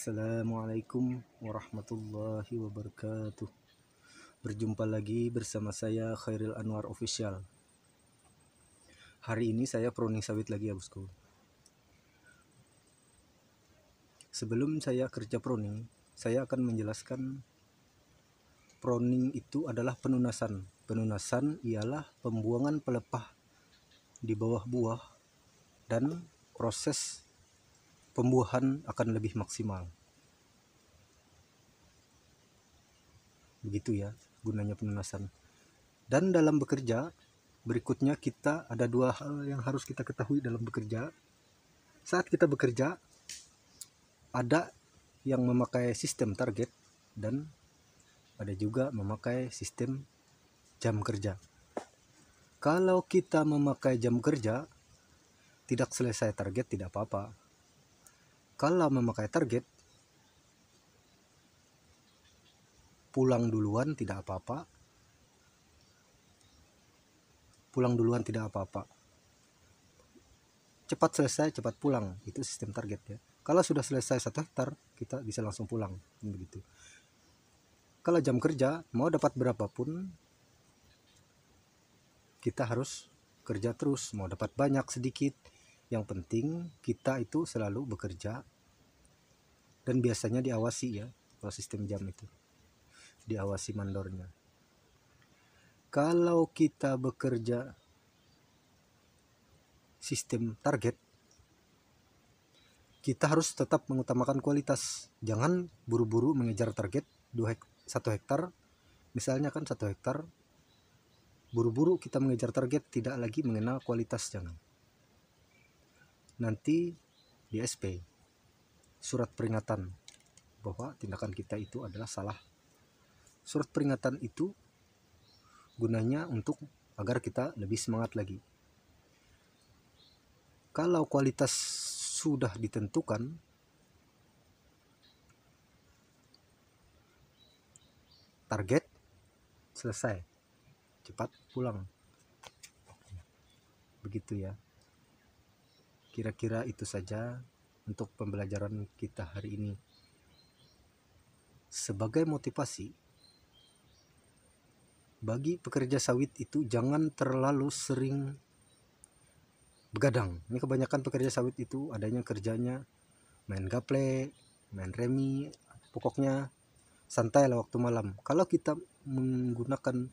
Assalamualaikum warahmatullahi wabarakatuh Berjumpa lagi bersama saya Khairil Anwar Official Hari ini saya pruning sawit lagi ya bosku Sebelum saya kerja pruning Saya akan menjelaskan Pruning itu adalah penunasan Penunasan ialah pembuangan pelepah di bawah buah Dan proses pembuahan akan lebih maksimal. Begitu ya gunanya pelunasan. Dan dalam bekerja, berikutnya kita ada dua hal yang harus kita ketahui dalam bekerja. Saat kita bekerja, ada yang memakai sistem target dan ada juga memakai sistem jam kerja. Kalau kita memakai jam kerja, tidak selesai target tidak apa-apa kalau memakai target pulang duluan tidak apa-apa pulang duluan tidak apa-apa cepat selesai cepat pulang itu sistem target ya kalau sudah selesai satu hektar kita bisa langsung pulang begitu kalau jam kerja mau dapat berapapun kita harus kerja terus mau dapat banyak sedikit yang penting kita itu selalu bekerja dan biasanya diawasi ya kalau sistem jam itu diawasi mandornya kalau kita bekerja sistem target kita harus tetap mengutamakan kualitas jangan buru-buru mengejar target 2 hek satu hektar misalnya kan satu hektar buru-buru kita mengejar target tidak lagi mengenal kualitas jangan nanti di SP surat peringatan bahwa tindakan kita itu adalah salah. Surat peringatan itu gunanya untuk agar kita lebih semangat lagi. Kalau kualitas sudah ditentukan, target selesai, cepat pulang. Begitu ya. Kira-kira itu saja untuk pembelajaran kita hari ini. Sebagai motivasi, bagi pekerja sawit itu jangan terlalu sering begadang. Ini kebanyakan pekerja sawit itu adanya kerjanya main gaple, main remi, pokoknya santai lah waktu malam. Kalau kita menggunakan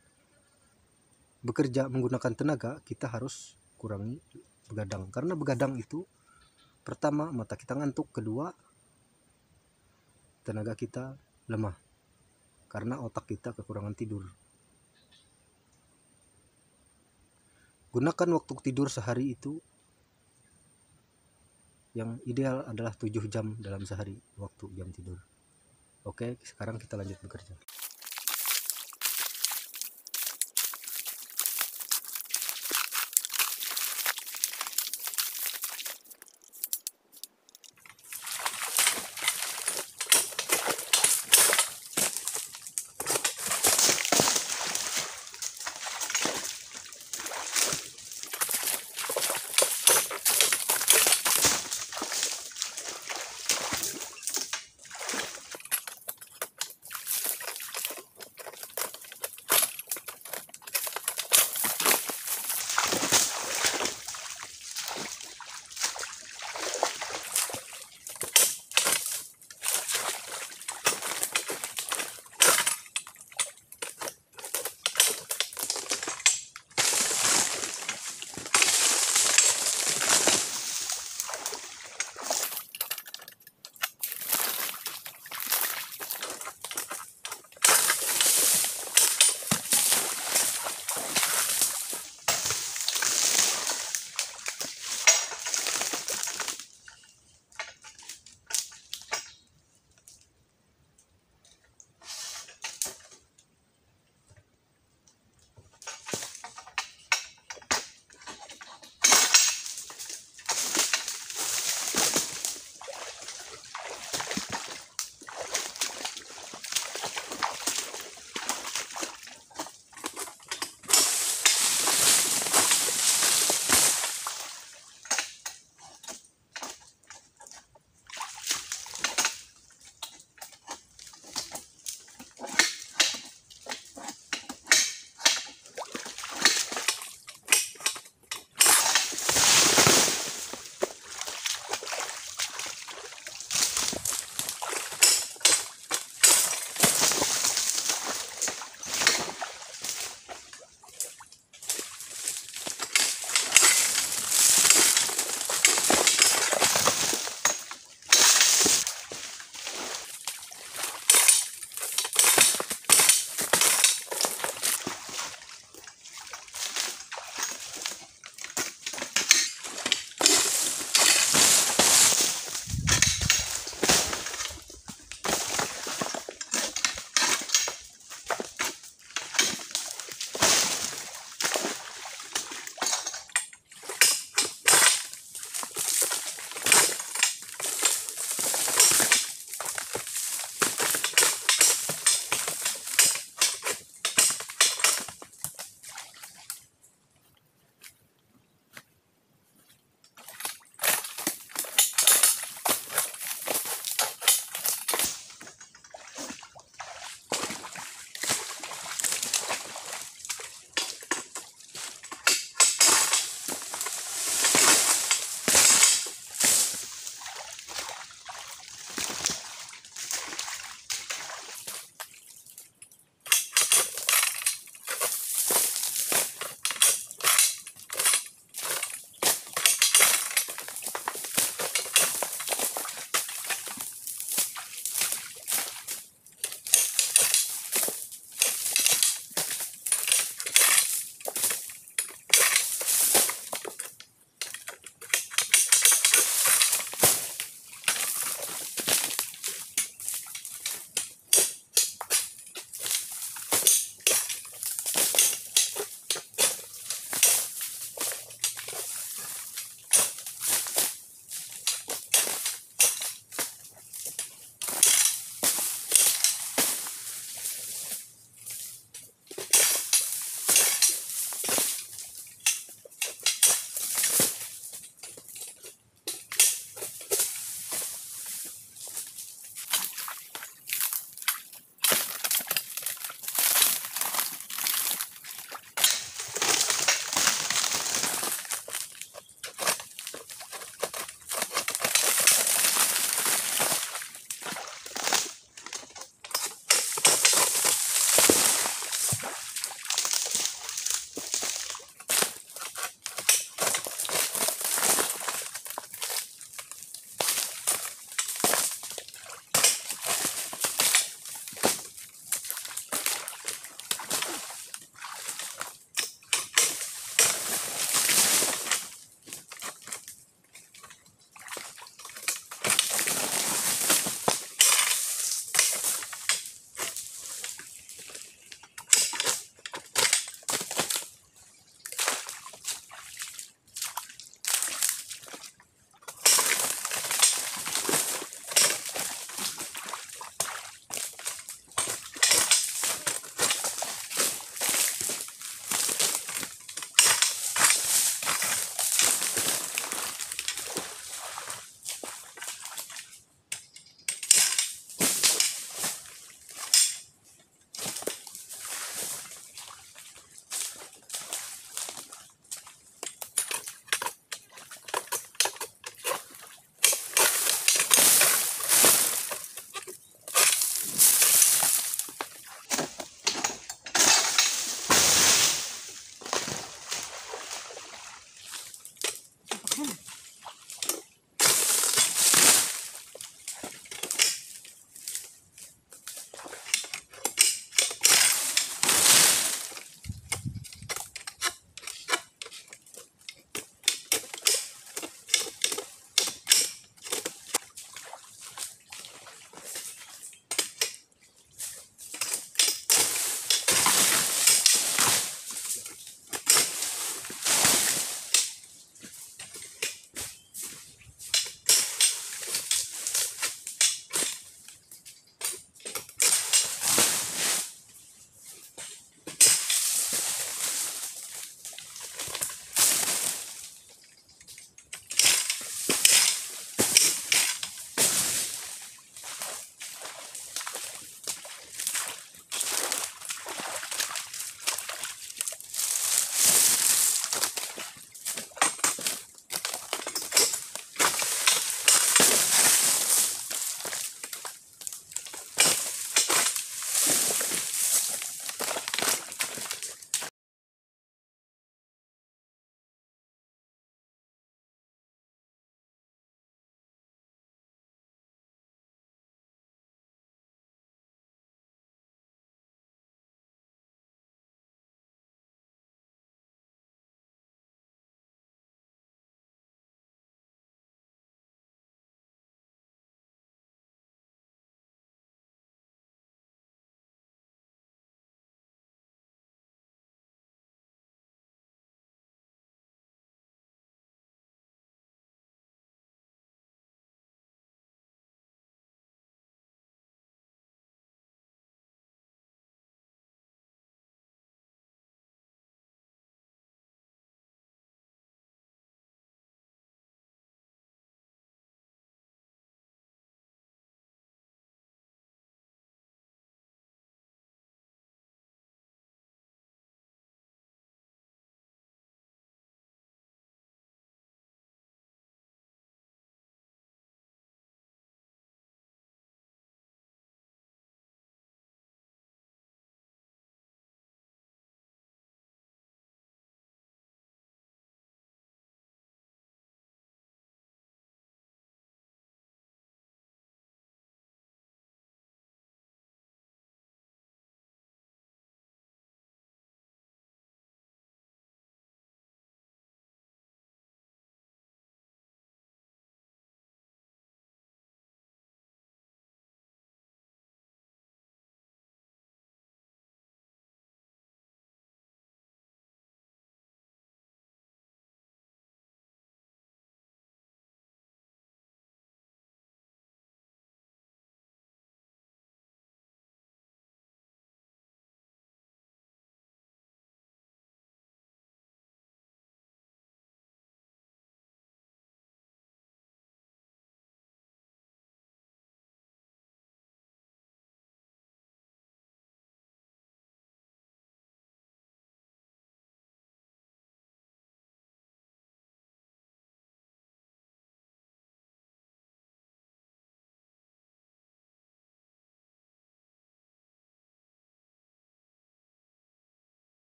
bekerja menggunakan tenaga, kita harus kurangi begadang karena begadang itu pertama mata kita ngantuk kedua tenaga kita lemah karena otak kita kekurangan tidur gunakan waktu tidur sehari itu yang ideal adalah 7 jam dalam sehari waktu jam tidur oke sekarang kita lanjut bekerja